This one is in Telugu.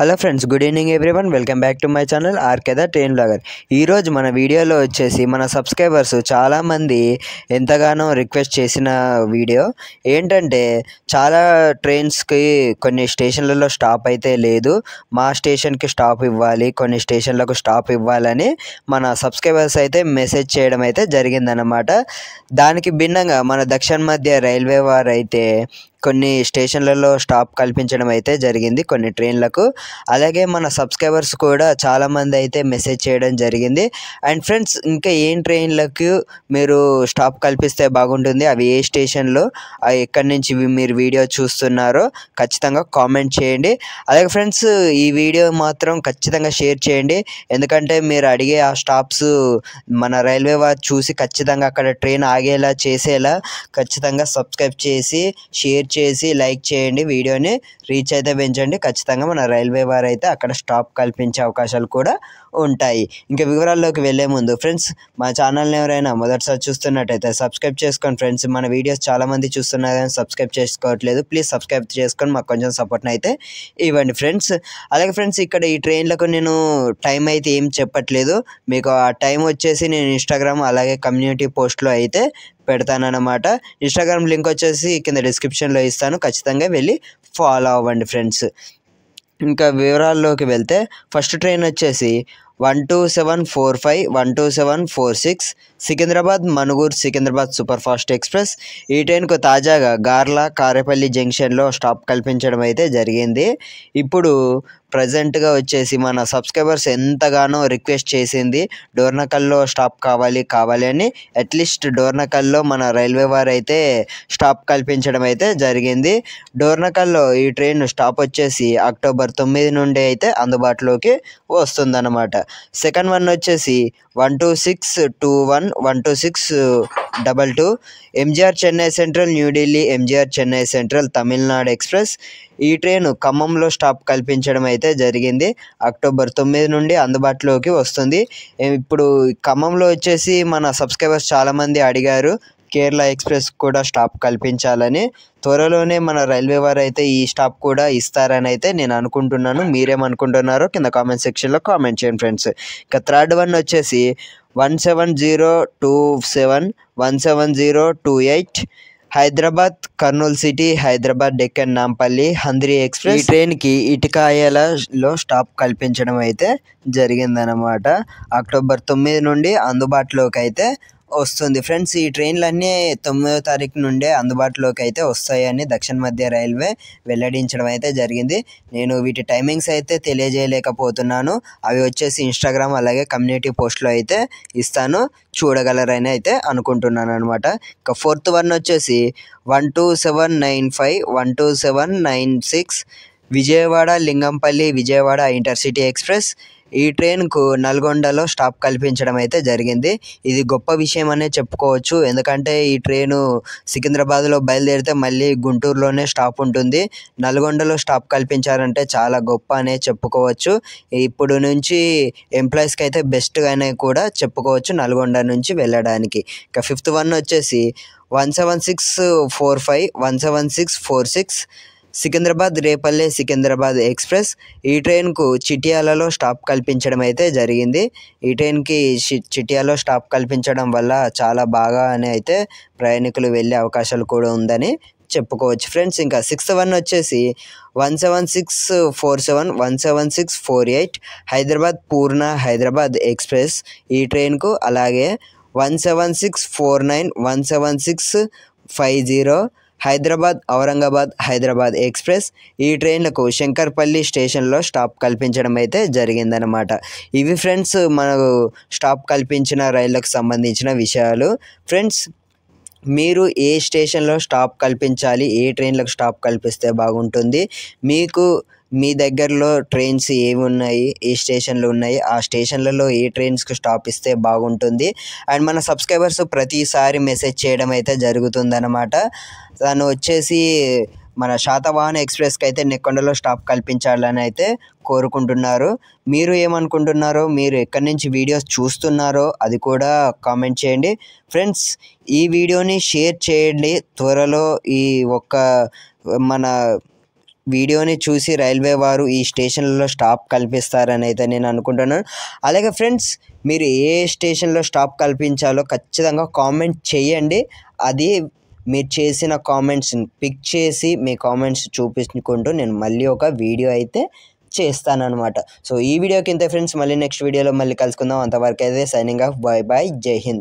hello friends good evening everyone welcome back to my channel ఆర్కెదా ట్రైన్ బ్లాగర్ ఈరోజు మన వీడియోలో వచ్చేసి మన సబ్స్క్రైబర్స్ చాలామంది ఎంతగానో రిక్వెస్ట్ చేసిన వీడియో ఏంటంటే చాలా ట్రైన్స్కి కొన్ని స్టేషన్లలో స్టాప్ అయితే లేదు మా స్టేషన్కి స్టాప్ ఇవ్వాలి కొన్ని స్టేషన్లకు స్టాప్ ఇవ్వాలని మన సబ్స్క్రైబర్స్ అయితే మెసేజ్ చేయడం అయితే జరిగిందనమాట దానికి భిన్నంగా మన దక్షిణ మధ్య రైల్వే వారు అయితే కొన్ని స్టేషన్లలో స్టాప్ కల్పించడం అయితే జరిగింది కొన్ని ట్రైన్లకు అలాగే మన సబ్స్క్రైబర్స్ కూడా చాలామంది అయితే మెసేజ్ చేయడం జరిగింది అండ్ ఫ్రెండ్స్ ఇంకా ఏం ట్రైన్లకు మీరు స్టాప్ కల్పిస్తే బాగుంటుంది అవి ఏ స్టేషన్లో ఎక్కడి నుంచి మీరు వీడియో చూస్తున్నారో ఖచ్చితంగా కామెంట్ చేయండి అలాగే ఫ్రెండ్స్ ఈ వీడియో మాత్రం ఖచ్చితంగా షేర్ చేయండి ఎందుకంటే మీరు అడిగే ఆ స్టాప్స్ మన రైల్వే వారు చూసి ఖచ్చితంగా అక్కడ ట్రైన్ ఆగేలా చేసేలా ఖచ్చితంగా సబ్స్క్రైబ్ చేసి షేర్ చేసి లైక్ చేయండి వీడియోని రీచ్ అయితే పెంచండి ఖచ్చితంగా మన రైల్వే వారు అయితే అక్కడ స్టాప్ కల్పించే అవకాశాలు కూడా ఉంటాయి ఇంకా వివరాల్లోకి వెళ్ళే ముందు ఫ్రెండ్స్ మా ఛానల్ని ఎవరైనా మొదటిసారి చూస్తున్నట్టయితే సబ్స్క్రైబ్ చేసుకోండి ఫ్రెండ్స్ మన వీడియోస్ చాలామంది చూస్తున్నారు కానీ సబ్స్క్రైబ్ చేసుకోవట్లేదు ప్లీజ్ సబ్స్క్రైబ్ చేసుకొని మాకు కొంచెం సపోర్ట్ని అయితే ఇవ్వండి ఫ్రెండ్స్ అలాగే ఫ్రెండ్స్ ఇక్కడ ఈ ట్రైన్లకు నేను టైం అయితే ఏం చెప్పట్లేదు మీకు ఆ టైం వచ్చేసి నేను ఇన్స్టాగ్రామ్ అలాగే కమ్యూనిటీ పోస్ట్లో అయితే పెడతానన్నమాట ఇన్స్టాగ్రామ్ లింక్ వచ్చేసి కింద డిస్క్రిప్షన్లో ఇస్తాను ఖచ్చితంగా వెళ్ళి ఫాలో అవ్వండి ఫ్రెండ్స్ ఇంకా వివరాల్లోకి వెళ్తే ఫస్ట్ ట్రైన్ వచ్చేసి one two seven four five one two seven four six Secunderabad Manuguru Secunderabad super fast express ఈ ట్రైన్కు తాజాగా గార్లా కారేపల్లి జంక్షన్లో స్టాప్ కల్పించడం అయితే జరిగింది ఇప్పుడు ప్రజెంట్గా వచ్చేసి మన సబ్స్క్రైబర్స్ ఎంతగానో రిక్వెస్ట్ చేసింది డోర్నకల్లో స్టాప్ కావాలి కావాలి అని అట్లీస్ట్ డోర్నకల్లో మన రైల్వే వారు అయితే స్టాప్ కల్పించడం అయితే జరిగింది డోర్నకల్లో ఈ ట్రైన్ స్టాప్ వచ్చేసి అక్టోబర్ తొమ్మిది నుండి అయితే అందుబాటులోకి వస్తుందన్నమాట సెకండ్ వన్ వచ్చేసి one two six two one one two six double two MGR Chennai central New Delhi MGR Chennai central Tamil Nadu express ఈ ట్రైన్ ఖమ్మంలో స్టాప్ కల్పించడం అయితే జరిగింది అక్టోబర్ తొమ్మిది నుండి అందుబాటులోకి వస్తుంది ఇప్పుడు ఖమ్మంలో వచ్చేసి మన సబ్స్క్రైబర్స్ చాలామంది అడిగారు కేరళ ఎక్స్ప్రెస్ కూడా స్టాప్ కల్పించాలని త్వరలోనే మన రైల్వే వారు అయితే ఈ స్టాప్ కూడా ఇస్తారని అయితే నేను అనుకుంటున్నాను మీరేమనుకుంటున్నారో కింద కామెంట్ సెక్షన్లో కామెంట్ చేయండి ఫ్రెండ్స్ ఇక థర్డ్ వన్ వచ్చేసి one seven zero two seven one seven zero two eight Hyderabad Kurnool city Hyderabad Deccan Nampally Handri express ఈ ట్రైన్కి ఇటుకాయలలో స్టాప్ కల్పించడం అయితే జరిగిందనమాట అక్టోబర్ తొమ్మిది నుండి అందుబాటులోకి అయితే వస్తుంది ఫ్రెండ్స్ ఈ ట్రైన్లన్నీ తొమ్మిదో తారీఖు నుండే అందుబాటులోకి అయితే వస్తాయని దక్షిణ మధ్య రైల్వే వెల్లడించడం అయితే జరిగింది నేను వీటి టైమింగ్స్ అయితే తెలియజేయలేకపోతున్నాను అవి వచ్చేసి ఇన్స్టాగ్రామ్ అలాగే కమ్యూనిటీ పోస్ట్లో అయితే ఇస్తాను చూడగలరని అయితే అనుకుంటున్నాను అనమాట ఇంకా ఫోర్త్ వన్ వచ్చేసి one two seven nine five one two seven nine six Vijayawada Lingampally Vijayawada intercity express ఈ ట్రైన్కు నల్గొండలో స్టాప్ కల్పించడం అయితే జరిగింది ఇది గొప్ప విషయం అనే చెప్పుకోవచ్చు ఎందుకంటే ఈ ట్రైను సికింద్రాబాద్లో బయలుదేరితే మళ్ళీ గుంటూరులోనే స్టాప్ ఉంటుంది నల్గొండలో స్టాప్ కల్పించారంటే చాలా గొప్ప అనే చెప్పుకోవచ్చు ఇప్పుడు నుంచి ఎంప్లాయీస్కి అయితే అనే కూడా చెప్పుకోవచ్చు నల్గొండ నుంచి వెళ్ళడానికి ఇక ఫిఫ్త్ వన్ వచ్చేసి one seven six four five one seven six four six Secunderabad Repalle Secunderabad express ఈ ట్రైన్కు చిటియాలలో స్టాప్ కల్పించడం అయితే జరిగింది ఈ ట్రైన్కి చిటియాలో స్టాప్ కల్పించడం వల్ల చాలా బాగా అని అయితే ప్రయాణికులు వెళ్ళే అవకాశాలు కూడా ఉందని చెప్పుకోవచ్చు ఫ్రెండ్స్ ఇంకా సిక్స్త్ వన్ వచ్చేసి one seven six four seven one seven six four eight Hyderabad Purna Hyderabad express ఈ ట్రైన్కు అలాగే one seven six four nine one seven six five zero Hyderabad Aurangabad Hyderabad express ఈ ట్రైన్లకు శంకర్పల్లి స్టేషన్లో స్టాప్ కల్పించడం అయితే జరిగిందనమాట ఇవి ఫ్రెండ్స్ మనకు స్టాప్ కల్పించిన రైళ్లకు సంబంధించిన విషయాలు ఫ్రెండ్స్ మీరు ఏ స్టేషన్లో స్టాప్ కల్పించాలి ఏ ట్రైన్లకు స్టాప్ కల్పిస్తే బాగుంటుంది మీకు మీ దగ్గరలో ట్రైన్స్ ఏమి ఉన్నాయి ఏ స్టేషన్లు ఉన్నాయి ఆ స్టేషన్లలో ఏ ట్రైన్స్కి స్టాప్ ఇస్తే బాగుంటుంది అండ్ మన సబ్స్క్రైబర్స్ ప్రతిసారి మెసేజ్ చేయడం అయితే జరుగుతుందన్నమాట తను వచ్చేసి మన శాతవాహన ఎక్స్ప్రెస్కి అయితే నెక్కొండలో స్టాప్ కల్పించాలని అయితే కోరుకుంటున్నారు మీరు ఏమనుకుంటున్నారో మీరు ఎక్కడి నుంచి వీడియోస్ చూస్తున్నారో అది కూడా కామెంట్ చేయండి ఫ్రెండ్స్ ఈ వీడియోని షేర్ చేయండి త్వరలో ఈ ఒక్క మన వీడియోని చూసి రైల్వే వారు ఈ స్టేషన్లో స్టాప్ కల్పిస్తారని అయితే నేను అనుకుంటున్నాను అలాగే ఫ్రెండ్స్ మీరు ఏ స్టేషన్లో స్టాప్ కల్పించాలో ఖచ్చితంగా కామెంట్ చేయండి అది మీరు చేసిన కామెంట్స్ని పిక్ చేసి మీ కామెంట్స్ చూపించుకుంటూ నేను మళ్ళీ ఒక వీడియో అయితే చేస్తానన్నమాట సో ఈ వీడియోకి ఇంతే ఫ్రెండ్స్ మళ్ళీ నెక్స్ట్ వీడియోలో మళ్ళీ కలుసుకుందాం అంతవరకు అయితే సైనింగ్ ఆఫ్ బాయ్ బాయ్ జై హింద్